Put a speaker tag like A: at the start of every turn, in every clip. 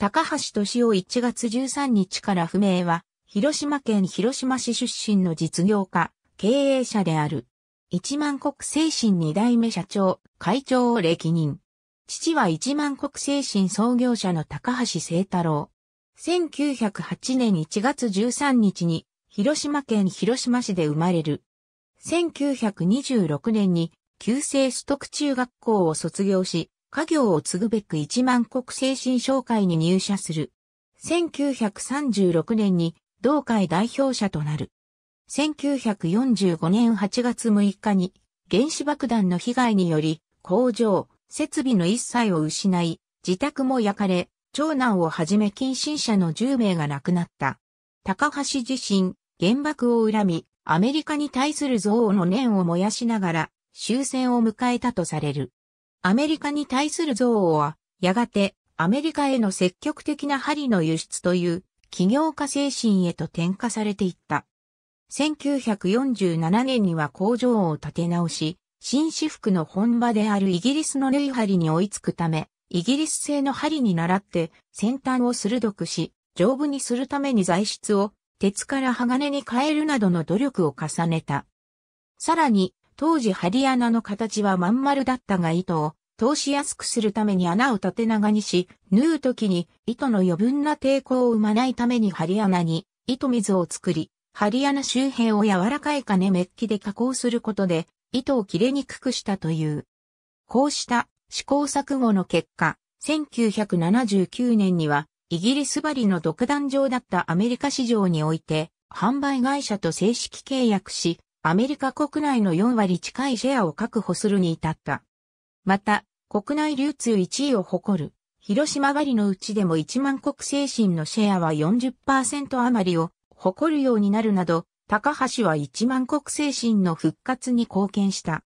A: 高橋敏夫1月13日から不明は、広島県広島市出身の実業家、経営者である。一万国精神二代目社長、会長を歴任。父は一万国精神創業者の高橋聖太郎。1908年1月13日に広島県広島市で生まれる。1926年に旧制取得中学校を卒業し、家業を継ぐべく一万国精神商会に入社する。1936年に同会代表者となる。1945年8月6日に原子爆弾の被害により工場、設備の一切を失い、自宅も焼かれ、長男をはじめ近親者の10名が亡くなった。高橋自身、原爆を恨み、アメリカに対する憎悪の念を燃やしながら終戦を迎えたとされる。アメリカに対する憎悪は、やがてアメリカへの積極的な針の輸出という企業家精神へと転化されていった。1947年には工場を建て直し、紳士服の本場であるイギリスのルイ針に追いつくため、イギリス製の針に倣って先端を鋭くし、丈夫にするために材質を鉄から鋼に変えるなどの努力を重ねた。さらに、当時針穴の形はまん丸だったが糸を通しやすくするために穴を縦長にし、縫う時に糸の余分な抵抗を生まないために針穴に糸水を作り、針穴周辺を柔らかい金メッキで加工することで、糸を切れにくくしたという。こうした試行錯誤の結果、1979年には、イギリスバリの独壇場だったアメリカ市場において、販売会社と正式契約し、アメリカ国内の4割近いシェアを確保するに至った。また、国内流通1位を誇る、広島狩りのうちでも1万国精神のシェアは40%余りを誇るようになるなど、高橋は1万国精神の復活に貢献した。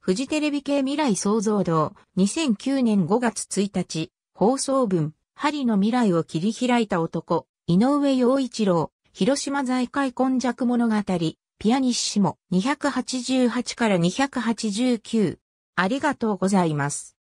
A: フジテレビ系未来創造堂、2009年5月1日、放送分、針の未来を切り開いた男、井上陽一郎、広島財界根弱物語、ピアニッシモ、288から289、ありがとうございます。